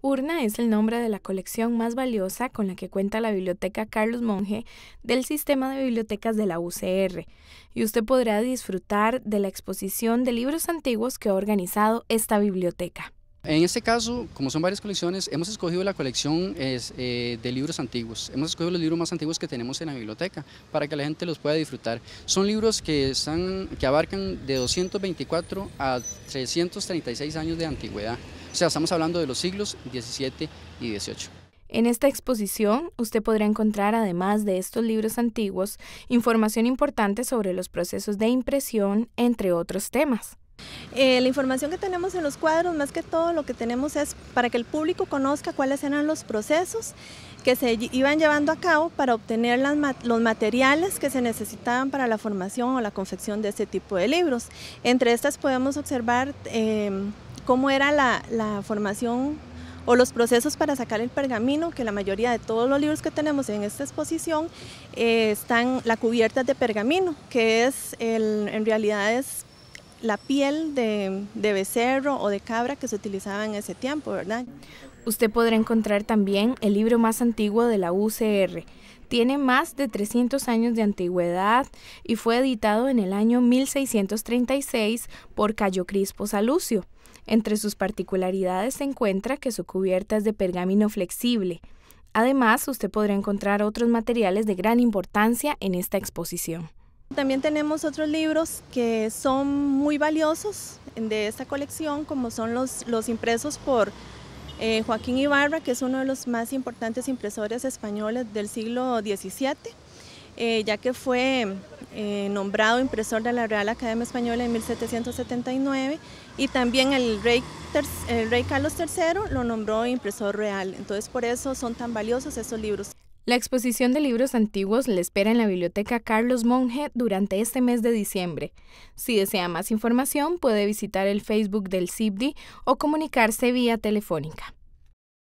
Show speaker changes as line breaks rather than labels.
Urna es el nombre de la colección más valiosa con la que cuenta la Biblioteca Carlos Monge del sistema de bibliotecas de la UCR, y usted podrá disfrutar de la exposición de libros antiguos que ha organizado esta biblioteca.
En este caso, como son varias colecciones, hemos escogido la colección eh, de libros antiguos. Hemos escogido los libros más antiguos que tenemos en la biblioteca para que la gente los pueda disfrutar. Son libros que, que abarcan de 224 a 336 años de antigüedad. O sea, estamos hablando de los siglos XVII y XVIII.
En esta exposición usted podrá encontrar, además de estos libros antiguos, información importante sobre los procesos de impresión,
entre otros temas. Eh, la información que tenemos en los cuadros, más que todo lo que tenemos es para que el público conozca cuáles eran los procesos que se iban llevando a cabo para obtener las, los materiales que se necesitaban para la formación o la confección de este tipo de libros. Entre estas podemos observar... Em, cómo era la, formación o los procesos para sacar el pergamino, que la mayoría de todos los libros que tenemos en esta exposición eh, están la cubierta de pergamino, que es en realidad es la piel de, becerro o de cabra que se utilizaba en ese tiempo, ¿verdad? Usted podrá encontrar también el libro más antiguo de la UCR.
Tiene más de 300 años de antigüedad y fue editado en el año 1636 por Cayo Crispo Salucio. Entre sus particularidades se encuentra que su cubierta es de pergamino flexible. Además, usted podrá encontrar otros materiales de gran importancia en esta exposición.
También tenemos otros libros que son muy valiosos de esta colección, como son los, los impresos por eh, Joaquín Ibarra, que es uno de los más importantes impresores españoles del siglo XVII, eh, ya que fue eh, nombrado impresor de la Real Academia Española en 1779 y también el rey, Carlos III lo nombró impresor real. Entonces por eso son tan valiosos esos libros. La exposición
de libros antiguos le espera en la Biblioteca Carlos Monge durante este mes de diciembre. Si desea más información, puede visitar el Facebook del CIBDI o comunicarse vía telefónica.